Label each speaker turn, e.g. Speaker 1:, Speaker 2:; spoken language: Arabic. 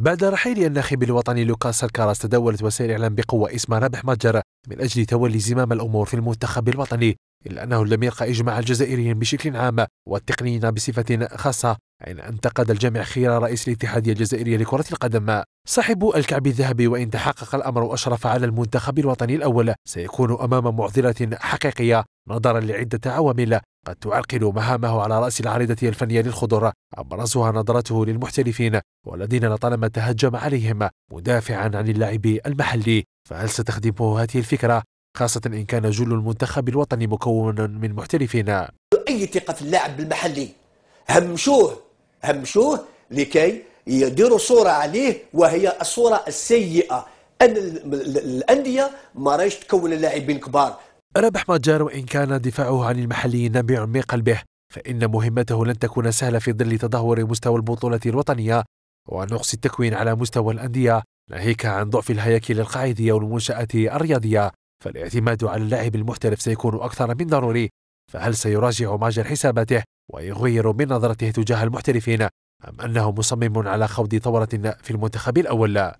Speaker 1: بعد رحيل الناخب الوطني لوكاس الكاراس تداولت وسائل الإعلام بقوة اسم رابح متجر من أجل تولي زمام الأمور في المنتخب الوطني إلا أنه لم يلقى إجماع الجزائريين بشكل عام والتقنيين بصفة خاصة حين انتقد الجامع خير رئيس الاتحادية الجزائرية لكرة القدم صاحب الكعب الذهبي وإن تحقق الأمر وأشرف على المنتخب الوطني الأول سيكون أمام معضلة حقيقية نظرا لعدة عوامل قد تعرقل مهامه على رأس العارضة الفنية للخضر أبرزها نظرته للمحترفين والذين لطالما تهجم عليهم مدافعا عن اللاعب المحلي فهل ستخدمه هذه الفكرة خاصة إن كان جل المنتخب الوطني مكون من محترفين
Speaker 2: أي ثقة في اللاعب المحلي همشوه همشوه لكي يديروا صورة عليه وهي الصورة السيئة أن الأندية ما رايش تكون اللاعبين كبار
Speaker 1: ربح مجار وإن كان دفاعه عن المحليين من قلبه فإن مهمته لن تكون سهلة في ظل تدهور مستوى البطولة الوطنية ونقص التكوين على مستوى الأندية ناهيك عن ضعف الهياكل القاعدية والمنشآت الرياضية فالاعتماد على اللاعب المحترف سيكون أكثر من ضروري فهل سيراجع ماجر حساباته ويغير من نظرته تجاه المحترفين أم أنه مصمم على خوض ثورة في المنتخب الأول؟